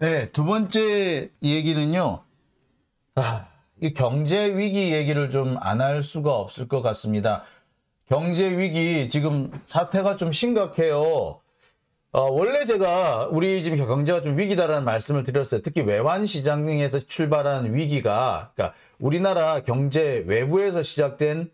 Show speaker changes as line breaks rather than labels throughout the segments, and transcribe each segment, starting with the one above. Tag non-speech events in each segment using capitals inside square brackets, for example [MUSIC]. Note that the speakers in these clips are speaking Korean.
네, 두 번째 얘기는요. 아, 이 경제 위기 얘기를 좀 안 할 수가 없을 것 같습니다. 경제 위기 지금 사태가 좀 심각해요. 어, 원래 제가 우리 지금 경제가 좀 위기다라는 말씀을 드렸어요. 특히 외환 시장에서 출발한 위기가 그러니까 우리나라 경제 외부에서 시작된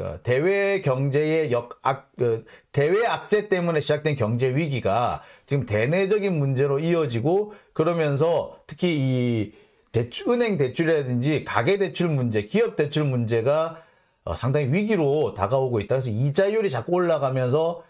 그러니까 대외 경제의 역악 그 대외 악재 때문에 시작된 경제 위기가 지금 대내적인 문제로 이어지고 그러면서 특히 이 대출 은행 대출이라든지 가계 대출 문제, 기업 대출 문제가 어, 상당히 위기로 다가오고 있다. 그래서 이자율이 자꾸 올라가면서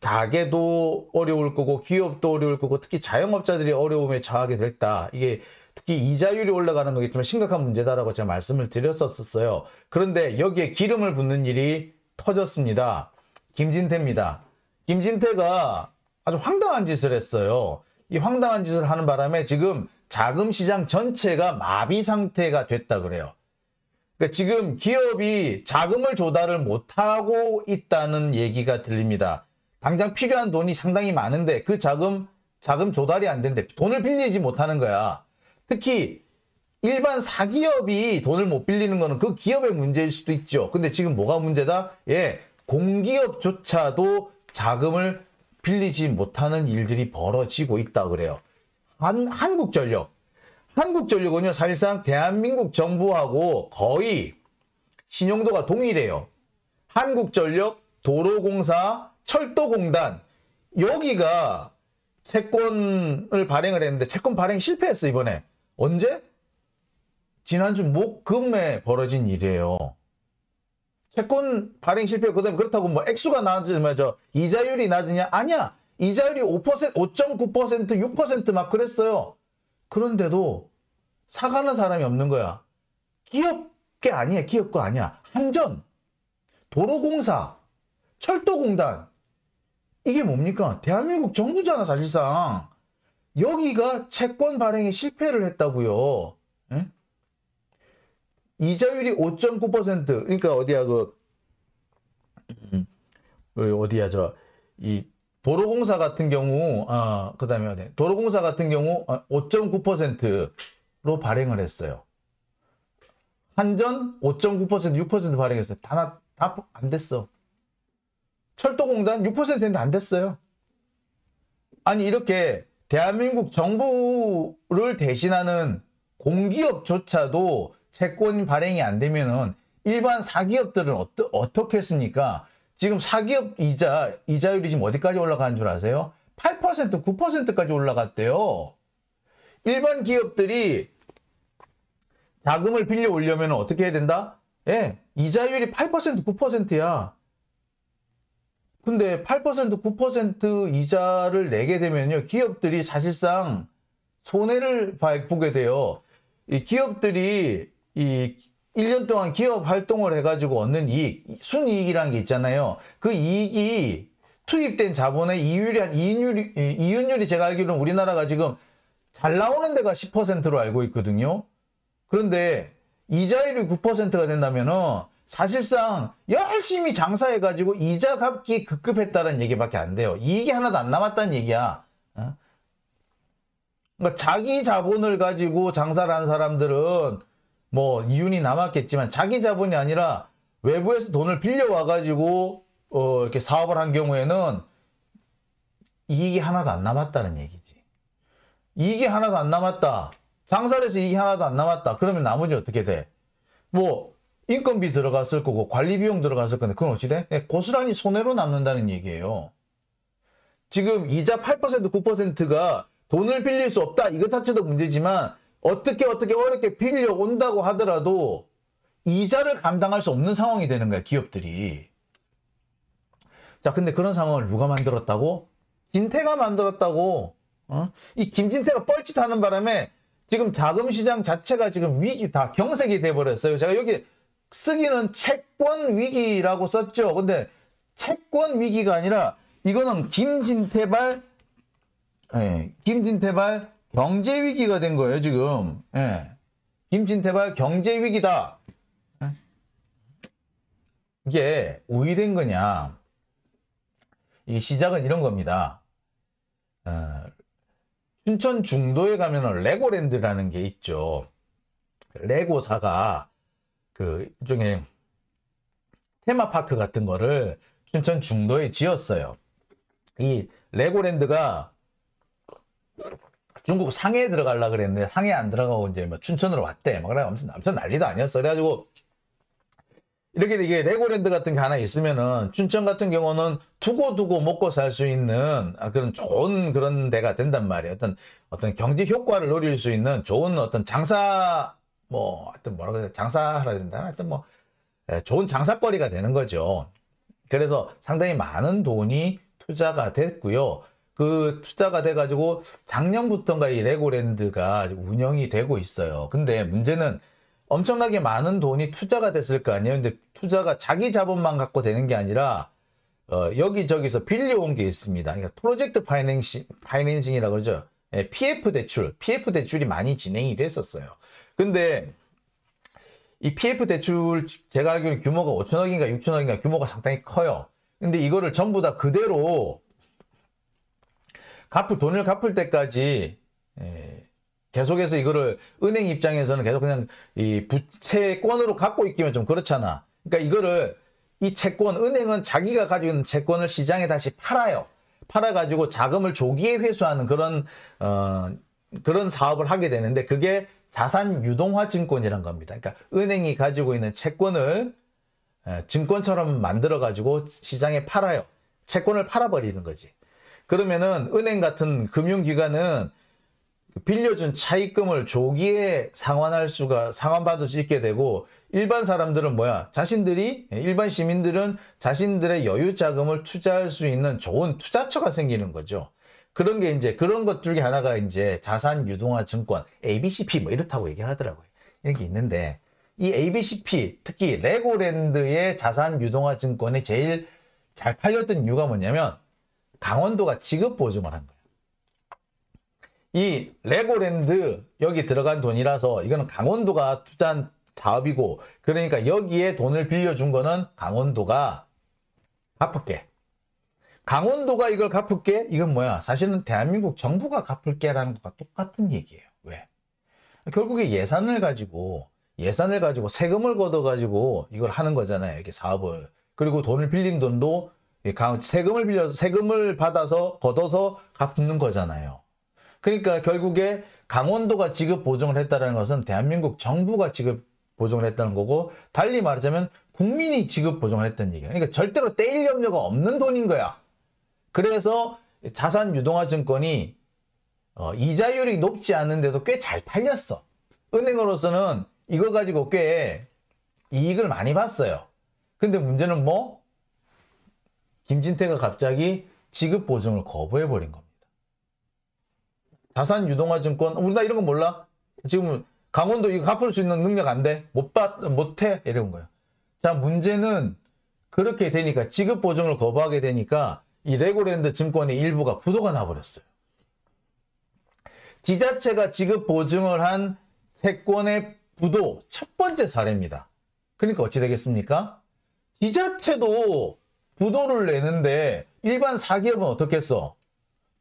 가계도 어려울 거고 기업도 어려울 거고 특히 자영업자들이 어려움에 처하게 됐다. 이게 특히 이자율이 올라가는 거기 때문에 심각한 문제다라고 제가 말씀을 드렸었어요. 그런데 여기에 기름을 붓는 일이 터졌습니다. 김진태입니다. 김진태가 아주 황당한 짓을 했어요. 이 황당한 짓을 하는 바람에 지금 자금 시장 전체가 마비 상태가 됐다 그래요. 그러니까 지금 기업이 자금을 조달을 못하고 있다는 얘기가 들립니다. 당장 필요한 돈이 상당히 많은데 그 자금 자금 조달이 안 되는데 돈을 빌리지 못하는 거야. 특히 일반 사기업이 돈을 못 빌리는 거는 그 기업의 문제일 수도 있죠. 근데 지금 뭐가 문제다? 예, 공기업조차도 자금을 빌리지 못하는 일들이 벌어지고 있다 그래요. 한, 한국전력. 한국전력은요, 사실상 대한민국 정부하고 거의 신용도가 동일해요. 한국전력, 도로공사, 철도공단 여기가 채권을 발행을 했는데 채권 발행 실패했어 이번에 언제? 지난주 목금에 벌어진 일이에요. 채권 발행 실패 그다음에 그렇다고 뭐 액수가 낮으면저 이자율이 낮으냐? 아니야. 이자율이 5% 5.9% 6%막 그랬어요. 그런데도 사가는 사람이 없는 거야. 기업게 아니야. 기업가 아니야. 한전, 도로공사, 철도공단 이게 뭡니까? 대한민국 정부잖아 사실상. 여기가 채권 발행에 실패를 했다고요. 에? 예? 이자율이 5.9% 그러니까 어디야 그, 음, 그 어디야 저이 도로공사 같은 경우 아 그다음에 어디 도로공사 같은 경우 5.9%로 아, 발행을 했어요. 한전 5.9% 6% 발행했어요. 다다안 됐어. 철도공단 6%인데 안 됐어요. 아니 이렇게 대한민국 정부를 대신하는 공기업조차도 채권 발행이 안 되면은 일반 사기업들은 어떠, 어떻게 했습니까? 지금 사기업 이자, 이자율이 지금 어디까지 올라가는 줄 아세요? 8%, 9%까지 올라갔대요. 일반 기업들이 자금을 빌려 올려면 어떻게 해야 된다? 예, 이자율이 8%, 9%야. 근데 8% 9% 이자를 내게 되면요. 기업들이 사실상 손해를 보게 돼요. 이 기업들이 이 1년 동안 기업 활동을 해가지고 얻는 이익, 순이익이라는 게 있잖아요. 그 이익이 투입된 자본의 이율이 한 이윤율이, 이윤율이 제가 알기로는 우리나라가 지금 잘 나오는 데가 10%로 알고 있거든요. 그런데 이자율이 9%가 된다면은 사실상 열심히 장사해가지고 이자 갚기 급급했다는 얘기밖에 안 돼요. 이익이 하나도 안 남았다는 얘기야. 어? 그러니까 자기 자본을 가지고 장사를 한 사람들은 뭐 이윤이 남았겠지만 자기 자본이 아니라 외부에서 돈을 빌려와가지고 어 이렇게 사업을 한 경우에는 이익이 하나도 안 남았다는 얘기지. 이익이 하나도 안 남았다. 장사를 해서 이익이 하나도 안 남았다. 그러면 나머지 어떻게 돼? 뭐 인건비 들어갔을 거고 관리 비용 들어갔을 건데 그건 어찌 돼? 예, 고스란히 손해로 남는다는 얘기예요. 지금 이자 8% 9%가 돈을 빌릴 수 없다 이것 자체도 문제지만 어떻게 어떻게 어렵게 빌려 온다고 하더라도 이자를 감당할 수 없는 상황이 되는 거야 기업들이. 자 근데 그런 상황을 누가 만들었다고? 진태가 만들었다고. 어? 이 김진태가 뻘짓하는 바람에 지금 자금시장 자체가 지금 위기 다 경색이 돼버렸어요. 제가 여기 쓰기는 채권 위기라고 썼죠. 근데 채권 위기가 아니라 이거는 김진태발 예, 김진태발 경제 위기가 된 거예요 지금. 예. 김진태발 경제 위기다. 예? 이게 우위된 거냐? 이 시작은 이런 겁니다. 어, 춘천 중도에 가면 레고랜드라는 게 있죠. 레고사가 그 일종의 테마파크 같은 거를 춘천 중도에 지었어요. 이 레고랜드가 중국 상해에 들어갈라 그랬는데 상해 안 들어가고 이제 뭐 춘천으로 왔대. 막 뭐 그래 엄청 엄청 난리도 아니었어. 그래가지고 이렇게 이게 레고랜드 같은 게 하나 있으면은 춘천 같은 경우는 두고 두고 먹고 살 수 있는 아, 그런 좋은 그런 데가 된단 말이에요. 어떤 어떤 경제 효과를 노릴 수 있는 좋은 어떤 장사 뭐 하여튼 뭐라 고 해야 되나, 장사하라 된다 하여튼 뭐 예, 좋은 장사거리가 되는 거죠. 그래서 상당히 많은 돈이 투자가 됐고요. 그 투자가 돼가지고 작년부터인가 이 레고랜드가 운영이 되고 있어요. 근데 문제는 엄청나게 많은 돈이 투자가 됐을 거 아니에요. 근데 투자가 자기 자본만 갖고 되는 게 아니라 어, 여기저기서 빌려온 게 있습니다. 그러니까 프로젝트 파이낸싱, 파이낸싱이라고 그러죠. 예, PF 대출, PF 대출이 많이 진행이 됐었어요. 근데 이 PF 대출 제가 알기로는 규모가 5천억인가 6천억인가 규모가 상당히 커요. 근데 이거를 전부 다 그대로 갚을 돈을 갚을 때까지 예, 계속해서 이거를 은행 입장에서는 계속 그냥 이 부채권으로 갖고 있기면 좀 그렇잖아. 그러니까 이거를 이 채권 은행은 자기가 가지고 있는 채권을 시장에 다시 팔아요. 팔아 가지고 자금을 조기에 회수하는 그런 어, 그런 사업을 하게 되는데 그게 자산 유동화 증권이란 겁니다. 그러니까 은행이 가지고 있는 채권을 증권처럼 만들어 가지고 시장에 팔아요. 채권을 팔아버리는 거지. 그러면은 은행 같은 금융기관은 빌려준 차입금을 조기에 상환할 수가 상환받을 수 있게 되고 일반 사람들은 뭐야 자신들이 예, 일반 시민들은 자신들의 여유 자금을 투자할 수 있는 좋은 투자처가 생기는 거죠. 그런 게 이제 그런 것 중에 하나가 이제 자산 유동화 증권 ABCP 뭐 이렇다고 얘기를 하더라고요. 이런 게 있는데 이 ABCP 특히 레고랜드의 자산 유동화 증권이 제일 잘 팔렸던 이유가 뭐냐면 강원도가 지급 보증을 한 거예요. 이 레고랜드 여기 들어간 돈이라서 이거는 강원도가 투자한 사업이고 그러니까 여기에 돈을 빌려준 거는 강원도가 갚을게 강원도가 이걸 갚을게? 이건 뭐야? 사실은 대한민국 정부가 갚을게라는 것과 똑같은 얘기예요. 왜? 결국에 예산을 가지고 예산을 가지고 세금을 걷어 가지고 이걸 하는 거잖아요. 이게 렇 사업을. 그리고 돈을 빌린 돈도 세금을 빌려서 세금을 받아서 걷어서 갚는 거잖아요. 그러니까 결국에 강원도가 지급 보증을 했다는 것은 대한민국 정부가 지급 보증을 했다는 거고 달리 말하자면 국민이 지급 보증을 했다는 얘기예요 그러니까 절대로 떼일 염려가 없는 돈인 거야. 그래서 자산 유동화 증권이 어, 이자율이 높지 않은데도 꽤 잘 팔렸어. 은행으로서는 이거 가지고 꽤 이익을 많이 봤어요. 근데 문제는 뭐? 김진태가 갑자기 지급 보증을 거부해 버린 겁니다. 자산 유동화 증권 우리 나 이런 거 몰라. 지금 강원도 이거 갚을 수 있는 능력 안 돼. 못 받, 못해. 이런 거야. 자, 문제는 그렇게 되니까 지급 보증을 거부하게 되니까 이 레고랜드 증권의 일부가 부도가 나버렸어요. 지자체가 지급 보증을 한 채권의 부도 첫 번째 사례입니다. 그러니까 어찌 되겠습니까? 지자체도 부도를 내는데 일반 사기업은 어떻겠어?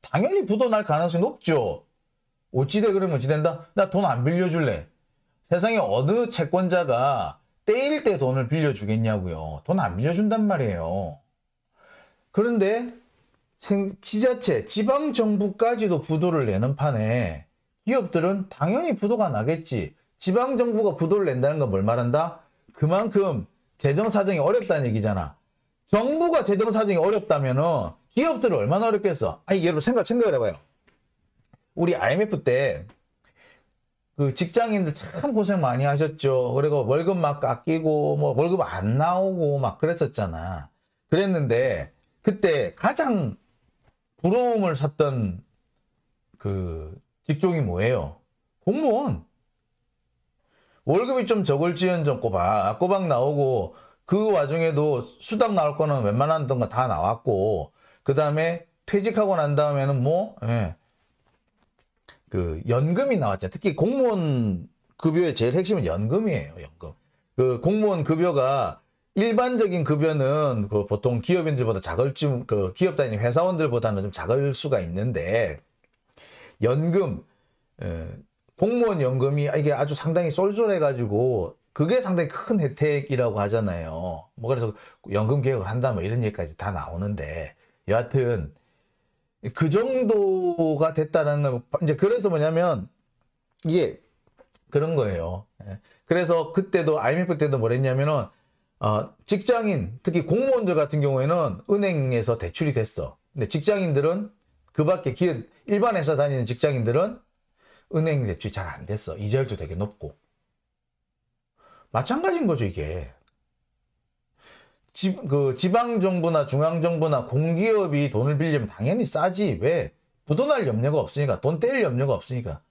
당연히 부도 날 가능성이 높죠. 어찌돼 그러면 어찌된다? 나 돈 안 빌려줄래. 세상에 어느 채권자가 때일 때 돈을 빌려주겠냐고요. 돈 안 빌려준단 말이에요. 그런데 지자체, 지방정부까지도 부도를 내는 판에 기업들은 당연히 부도가 나겠지. 지방정부가 부도를 낸다는 건 뭘 말한다? 그만큼 재정사정이 어렵다는 얘기잖아. 정부가 재정사정이 어렵다면 은 기업들은 얼마나 어렵겠어? 아니 예로 생각, 생각을 해봐요. 우리 IMF 때 그 직장인들 참 고생 많이 하셨죠. 그리고 월급 막 깎이고 뭐 월급 안 나오고 막 그랬었잖아. 그랬는데 그때 가장 부러움을 샀던 그 직종이 뭐예요? 공무원. 월급이 좀 적을지언정 꼬박 아, 꼬박 나오고 그 와중에도 수당 나올 거는 웬만한 돈다 나왔고 그 다음에 퇴직하고 난 다음에는 뭐, 예. 그, 연금이 나왔잖아요. 특히 공무원 급여의 제일 핵심은 연금이에요, 연금. 그 공무원 급여가 일반적인 급여는 그 보통 기업인들보다 작을 쯤그 기업 단위 회사원들보다는 좀 작을 수가 있는데 연금 예, 공무원 연금이 이게 아주 상당히 쏠쏠해 가지고 그게 상당히 큰 혜택이라고 하잖아요. 뭐 그래서 연금 개혁을 한다 뭐 이런 얘기까지 다 나오는데 여하튼 그 정도가 됐다는 건 이제 그래서 뭐냐면 이게 그런 거예요. 예, 그래서 그때도 IMF 때도 뭐랬냐면은 어, 직장인, 특히 공무원들 같은 경우에는 은행에서 대출이 됐어. 근데 직장인들은 그 밖에 기 일반 회사 다니는 직장인들은 은행 대출이 잘 안 됐어. 이자율도 되게 높고. 마찬가지인 거죠, 이게. 지, 그 지방정부나 중앙정부나 공기업이 돈을 빌리면 당연히 싸지. 왜? 부도날 염려가 없으니까. 돈 떼일 염려가 없으니까.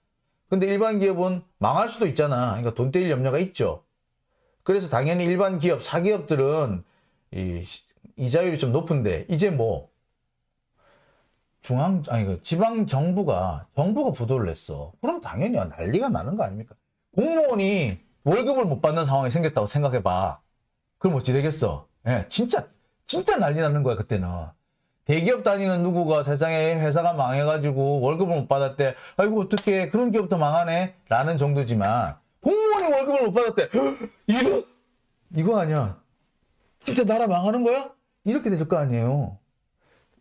근데 일반 기업은 망할 수도 있잖아. 그러니까 돈 떼일 염려가 있죠. 그래서 당연히 일반 기업, 사기업들은 이, 이자율이 좀 높은데 이제 뭐 중앙 아니 그 지방 정부가 정부가 부도를 냈어. 그럼 당연히 난리가 나는 거 아닙니까? 공무원이 월급을 못 받는 상황이 생겼다고 생각해 봐. 그럼 어찌 되겠어? 예, 진짜 진짜 난리 나는 거야 그때는. 대기업 다니는 누구가 세상에 회사가 망해가지고 월급을 못 받았대. 아이고 어떻게 그런 기업도 망하네? 라는 정도지만 월급을 못 받았대. [GASPS] 이거 이거 아니야. 진짜 나라 망하는 거야? 이렇게 될 거 아니에요.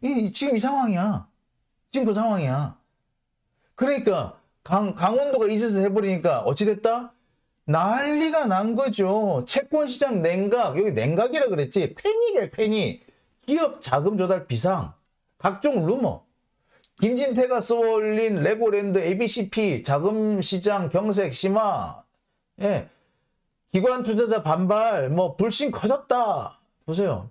이, 지금 이 상황이야. 지금 그 상황이야. 그러니까 강, 강원도가 있어서 해버리니까 어찌됐다? 난리가 난 거죠. 채권시장 냉각, 여기 냉각이라 그랬지. 패닉이야, 패닉. 기업 자금 조달 비상, 각종 루머. 김진태가 쏘올린 레고랜드 ABCP 자금시장 경색 심화 예. 기관 투자자 반발, 뭐 불신 커졌다. 보세요.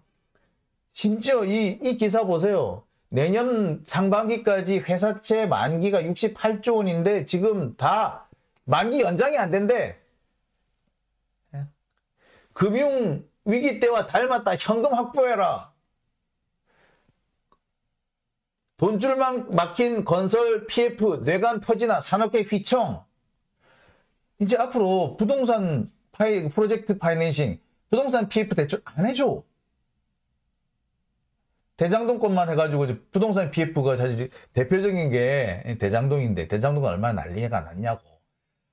심지어 이, 이 기사 보세요. 내년 상반기까지 회사채 만기가 68조 원인데 지금 다 만기 연장이 안 된대. 예. 금융 위기 때와 닮았다. 현금 확보해라. 돈줄만 막힌 건설 PF, 뇌관 터지나 산업계 휘청. 이제 앞으로 부동산 파이, 프로젝트 파이낸싱, 부동산 PF 대출 안 해줘. 대장동권만 해가지고 이제 부동산 PF가 사실 대표적인 게 대장동인데 대장동은 얼마나 난리가 났냐고.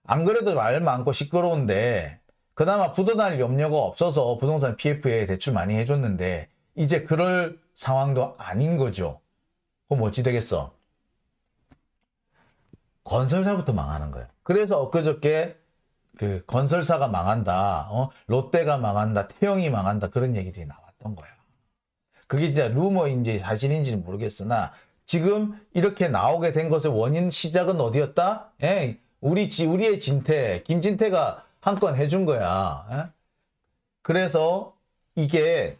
안 그래도 말 많고 시끄러운데 그나마 부도날 염려가 없어서 부동산 PF에 대출 많이 해줬는데 이제 그럴 상황도 아닌 거죠. 그럼 어찌 되겠어? 건설사부터 망하는 거예요. 그래서 엊그저께 그 건설사가 망한다, 어? 롯데가 망한다, 태영이 망한다 그런 얘기들이 나왔던 거야. 그게 이제 루머인지 사실인지는 모르겠으나 지금 이렇게 나오게 된 것의 원인 시작은 어디였다? 에 예? 우리 지 우리의 진태 김진태가 한 건 해준 거야. 에? 예? 그래서 이게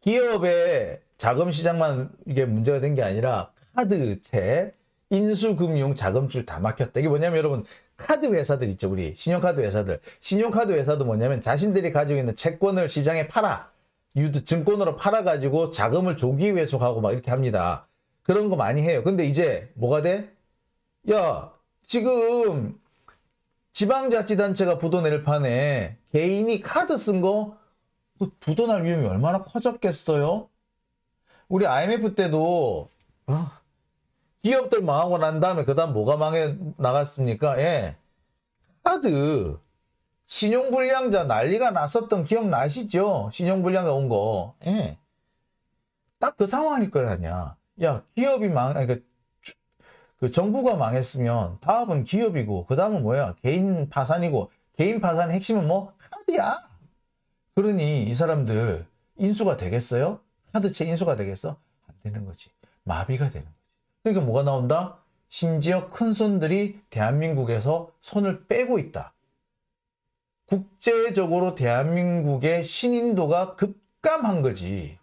기업의 자금 시장만 이게 문제가 된 게 아니라 카드채 인수금융 자금줄 다 막혔다. 이게 뭐냐면 여러분 카드 회사들 있죠. 우리 신용카드 회사들. 신용카드 회사도 뭐냐면 자신들이 가지고 있는 채권을 시장에 팔아. 유드 증권으로 팔아가지고 자금을 조기 회수하고 막 이렇게 합니다. 그런 거 많이 해요. 근데 이제 뭐가 돼? 야 지금 지방자치단체가 부도낼 판에 개인이 카드 쓴거 그 부도날 위험이 얼마나 커졌겠어요? 우리 IMF 때도 어? 기업들 망하고 난 다음에 그다음 뭐가 망해 나갔습니까? 예. 카드 신용불량자 난리가 났었던 기억나시죠? 신용불량자 온 거. 예. 딱 그 상황일 거 아니야. 야, 기업이 망, 그니까그 그 정부가 망했으면 다음은 기업이고, 그 다음은 뭐야? 개인 파산이고, 개인 파산 핵심은 뭐? 카드야. 그러니 이 사람들 인수가 되겠어요? 카드채 인수가 되겠어? 안 되는 거지. 마비가 되는 거야. 그러니까 뭐가 나온다? 심지어 큰 손들이 대한민국에서 손을 빼고 있다. 국제적으로 대한민국의 신인도가 급감한 거지.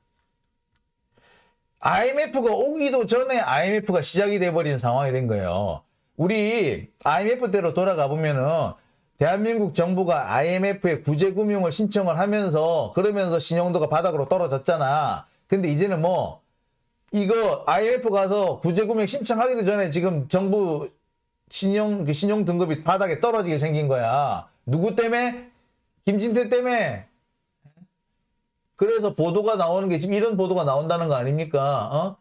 IMF가 오기도 전에 IMF가 시작이 돼버린 상황이 된 거예요. 우리 IMF 대로 돌아가 보면은 대한민국 정부가 IMF에 구제금융을 신청을 하면서 그러면서 신용도가 바닥으로 떨어졌잖아. 근데 이제는 뭐 이거 IMF 가서 구제금액 신청하기도 전에 지금 정부 신용 그 신용 등급이 바닥에 떨어지게 생긴 거야. 누구 때문에? 김진태 때문에. 그래서 보도가 나오는 게 지금 이런 보도가 나온다는 거 아닙니까? 어?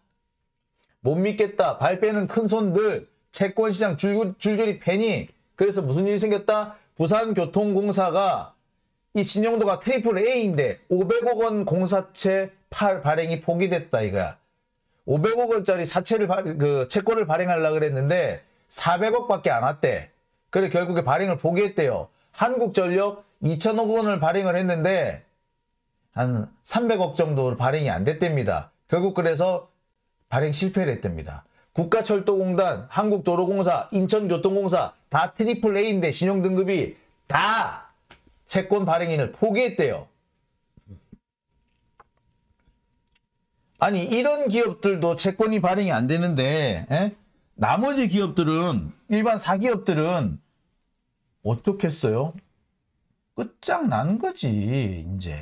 못 믿겠다. 발 빼는 큰 손들. 채권시장 줄, 줄줄이 팬이. 그래서 무슨 일이 생겼다? 부산교통공사가 이 신용도가 트리플 A인데 500억 원 공사채 발행이 포기됐다 이거야. 500억 원짜리 사채를 그 채권을 발행하려고 그랬는데 400억밖에 안 왔대. 그래 결국에 발행을 포기했대요. 한국전력 2천억 원을 발행을 했는데 한 300억 정도 발행이 안 됐답니다. 결국 그래서 발행 실패를 했답니다. 국가철도공단, 한국도로공사, 인천교통공사 다 트리플 A인데 신용등급이 다 채권 발행인을 포기했대요. 아니 이런 기업들도 채권이 발행이 안 되는데 에? 예? 나머지 기업들은 일반 사기업들은 어떻겠어요? 끝장난 거지 이제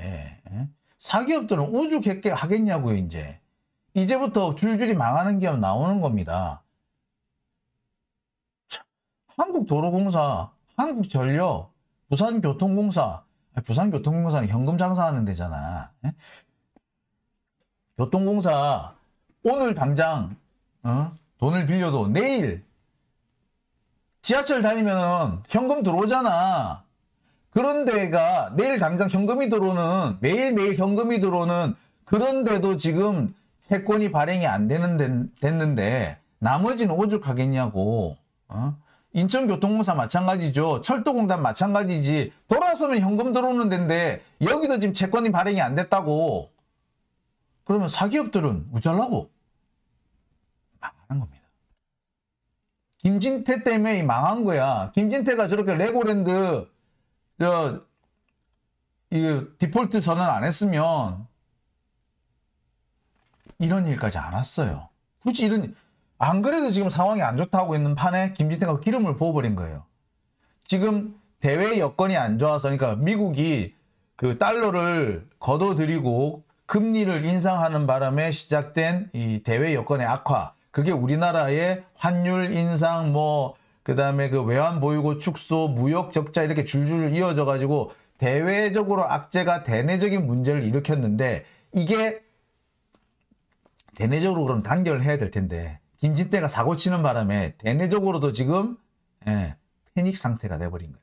예? 사기업들은 우주했게 하겠냐고요 이제 이제부터 줄줄이 망하는 기업 나오는 겁니다 한국도로공사 한국전력 부산교통공사 부산교통공사는 현금 장사하는 데잖아 예? 교통공사 오늘 당장 어? 돈을 빌려도 내일 지하철 다니면 현금 들어오잖아. 그런 데가 내일 당장 현금이 들어오는 매일매일 현금이 들어오는 그런데도 지금 채권이 발행이 안 되는 됐는데 나머지는 오죽하겠냐고 어? 인천교통공사 마찬가지죠 철도공단 마찬가지지 돌아서면 현금 들어오는 데인데 여기도 지금 채권이 발행이 안 됐다고 그러면 사기업들은 우잘라고 망하는 겁니다. 김진태 때문에 망한 거야. 김진태가 저렇게 레고랜드 저, 이 디폴트 선언 안 했으면 이런 일까지 안 왔어요. 굳이 이런 안 그래도 지금 상황이 안 좋다고 있는 판에 김진태가 기름을 부어버린 거예요. 지금 대외 여건이 안 좋아서 그러니까 미국이 그 달러를 걷어들이고 금리를 인상하는 바람에 시작된 이 대외 여건의 악화. 그게 우리나라의 환율 인상 뭐 그다음에 그 외환 보유고 축소, 무역 적자 이렇게 줄줄 이어져 가지고 대외적으로 악재가 대내적인 문제를 일으켰는데 이게 대내적으로 그럼 단결을 해야 될 텐데 김진태가 사고 치는 바람에 대내적으로도 지금 예, 패닉 상태가 돼버린 거예요.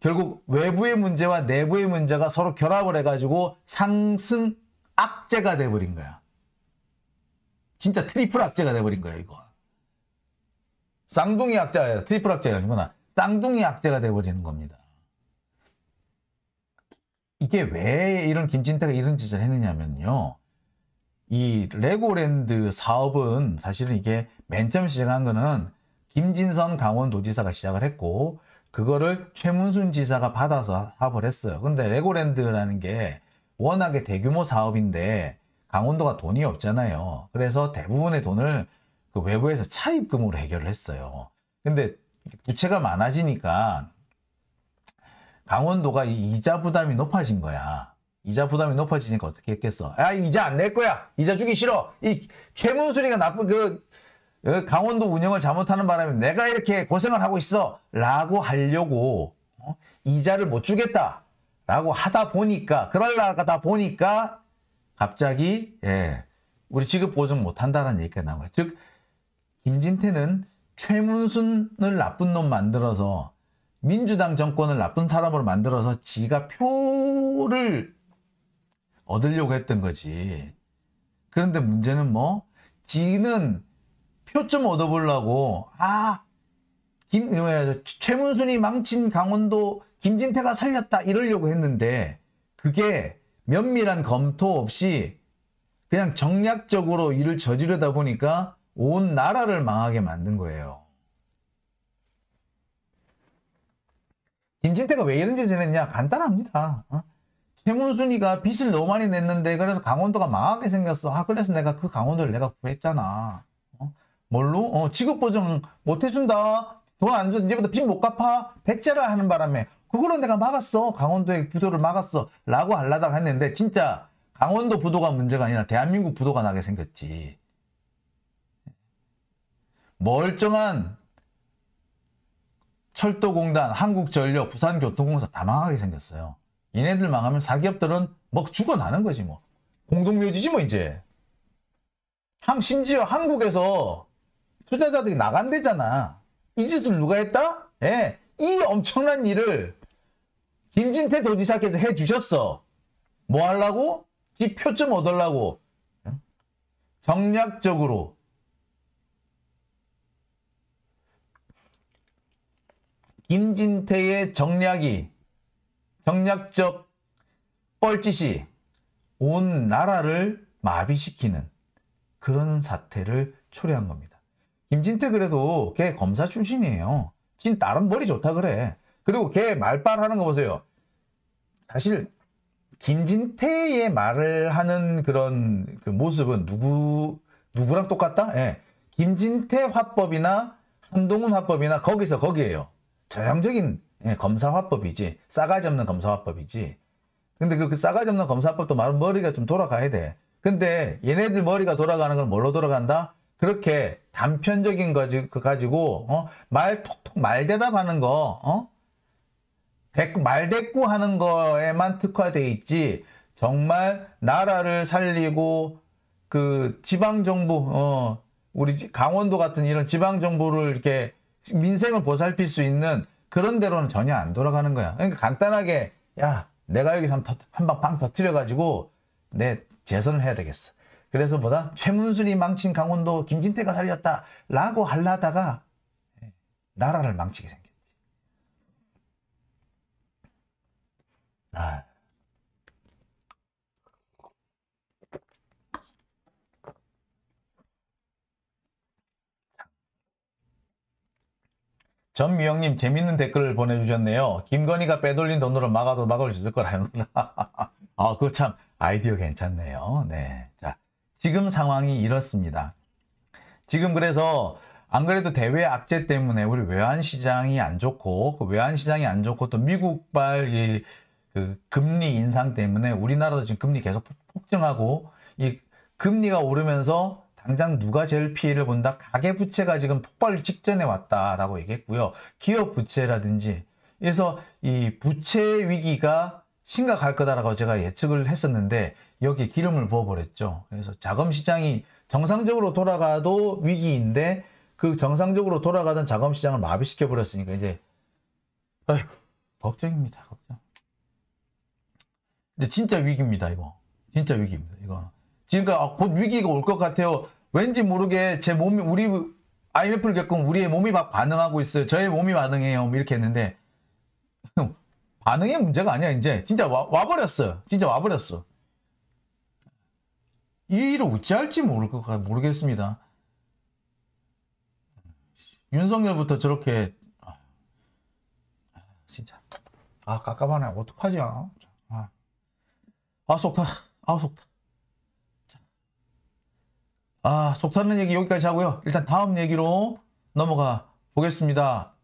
결국 외부의 문제와 내부의 문제가 서로 결합을 해가지고 상승 악재가 돼버린 거야. 진짜 트리플 악재가 돼버린 거야 이거. 쌍둥이 악재가 트리플 악재가 아니구나. 쌍둥이 악재가 돼버리는 겁니다. 이게 왜 이런 김진태가 이런 짓을 했느냐면요. 이 레고랜드 사업은 사실은 이게 맨 처음 시작한 거는 김진선 강원도지사가 시작을 했고 그거를 최문순 지사가 받아서 사업을 했어요. 근데 레고랜드라는 게 워낙에 대규모 사업인데 강원도가 돈이 없잖아요. 그래서 대부분의 돈을 그 외부에서 차입금으로 해결을 했어요. 근데 부채가 많아지니까 강원도가 이자 부담이 높아진 거야. 이자 부담이 높아지니까 어떻게 했겠어? 아 이자 안 낼 거야. 이자 주기 싫어. 이 최문순이가 나쁜 그 어, 강원도 운영을 잘못하는 바람에 내가 이렇게 고생을 하고 있어 라고 하려고 어? 이자를 못 주겠다 라고 하다 보니까 그럴라하다 보니까 갑자기 예, 우리 지급 보증 못한다는 얘기가 나와요. 즉 김진태는 최문순을 나쁜 놈 만들어서 민주당 정권을 나쁜 사람으로 만들어서 지가 표를 얻으려고 했던 거지. 그런데 문제는 뭐 지는 표좀 얻어보려고 아 김, 그 최문순이 망친 강원도 김진태가 살렸다 이러려고 했는데 그게 면밀한 검토 없이 그냥 정략적으로 일을 저지르다 보니까 온 나라를 망하게 만든 거예요. 김진태가 왜 이런 짓을 했냐? 간단합니다. 어? 최문순이가 빚을 너무 많이 냈는데 그래서 강원도가 망하게 생겼어. 아 그래서 내가 그 강원도를 내가 구했잖아. 뭘로? 어, 지급 보증 못 해준다. 돈 안 줘. 이제부터 빚 못 갚아. 배째라 하는 바람에 그거는 내가 막았어. 강원도의 부도를 막았어. 라고 할라다가 했는데 진짜 강원도 부도가 문제가 아니라 대한민국 부도가 나게 생겼지. 멀쩡한 철도공단, 한국전력, 부산교통공사 다 망하게 생겼어요. 얘네들 망하면 사기업들은 뭐 죽어나는 거지 뭐. 공동묘지지 뭐 이제. 한, 심지어 한국에서 투자자들이 나간대잖아. 이 짓을 누가 했다? 예. 이 엄청난 일을 김진태 도지사께서 해주셨어. 뭐 하려고? 지표좀 얻으려고. 예? 정략적으로. 김진태의 정략이, 정략적 뻘짓이 온 나라를 마비시키는 그런 사태를 초래한 겁니다. 김진태 그래도 걔 검사 출신이에요. 진 다른 머리 좋다 그래. 그리고 걔 말빨 하는 거 보세요. 사실 김진태의 말을 하는 그런 그 모습은 누구 누구랑 똑같다? 예. 김진태 화법이나 한동훈 화법이나 거기서 거기에요. 전형적인 예, 검사 화법이지. 싸가지 없는 검사 화법이지. 근데 그, 그 싸가지 없는 검사 화법도 말은 머리가 좀 돌아가야 돼. 근데 얘네들 머리가 돌아가는 건 뭘로 돌아간다? 그렇게 단편적인 거 그 가지고 어? 말 톡톡 말 대답하는 거 어? 대꾸, 말 대꾸하는 거에만 특화돼 있지 정말 나라를 살리고 그 지방 정부 어, 우리 강원도 같은 이런 지방 정부를 이렇게 민생을 보살필 수 있는 그런 대로는 전혀 안 돌아가는 거야. 그러니까 간단하게 야 내가 여기서 한방 빵 터트려 가지고 내 재선을 해야 되겠어. 그래서 뭐다? 최문순이 망친 강원도 김진태가 살렸다라고 할라다가 예, 나라를 망치게 생겼지. 아. 전미영님 재밌는 댓글을 보내주셨네요. 김건희가 빼돌린 돈으로 막아도 막을 수 있을 거라는 [LAUGHS] 아, 그거 참 아이디어 괜찮네요. 네. 자, 지금 상황이 이렇습니다. 지금 그래서 안 그래도 대외 악재 때문에 우리 외환 시장이 안 좋고 그 외환 시장이 안 좋고 또 미국발 이그 금리 인상 때문에 우리나라도 지금 금리 계속 폭증하고 이 금리가 오르면서 당장 누가 제일 피해를 본다? 가계 부채가 지금 폭발 직전에 왔다라고 얘기했고요. 기업 부채라든지 그래서 이 부채 위기가 심각할 거다라고 제가 예측을 했었는데 여기 기름을 부어버렸죠. 그래서 자금 시장이 정상적으로 돌아가도 위기인데 그 정상적으로 돌아가던 자금 시장을 마비시켜 버렸으니까 이제 아이고 걱정입니다. 걱정. 근데 진짜 위기입니다. 이거 진짜 위기입니다. 이거 지금까지 아, 곧 위기가 올 것 같아요. 왠지 모르게 제 몸이 우리 IMF를 겪은 우리의 몸이 막 반응하고 있어요. 저의 몸이 반응해요. 이렇게 했는데 반응의 문제가 아니야 이제 진짜 와, 와버렸어 진짜 와버렸어 이 일을 어찌할지 모를 것 같, 아 모르겠습니다 윤석열부터 저렇게 아, 진짜 아 깝깝하네 어떡하지 아? 아, 아 속타 아 속타 아 속타는 얘기 여기까지 하고요 일단 다음 얘기로 넘어가 보겠습니다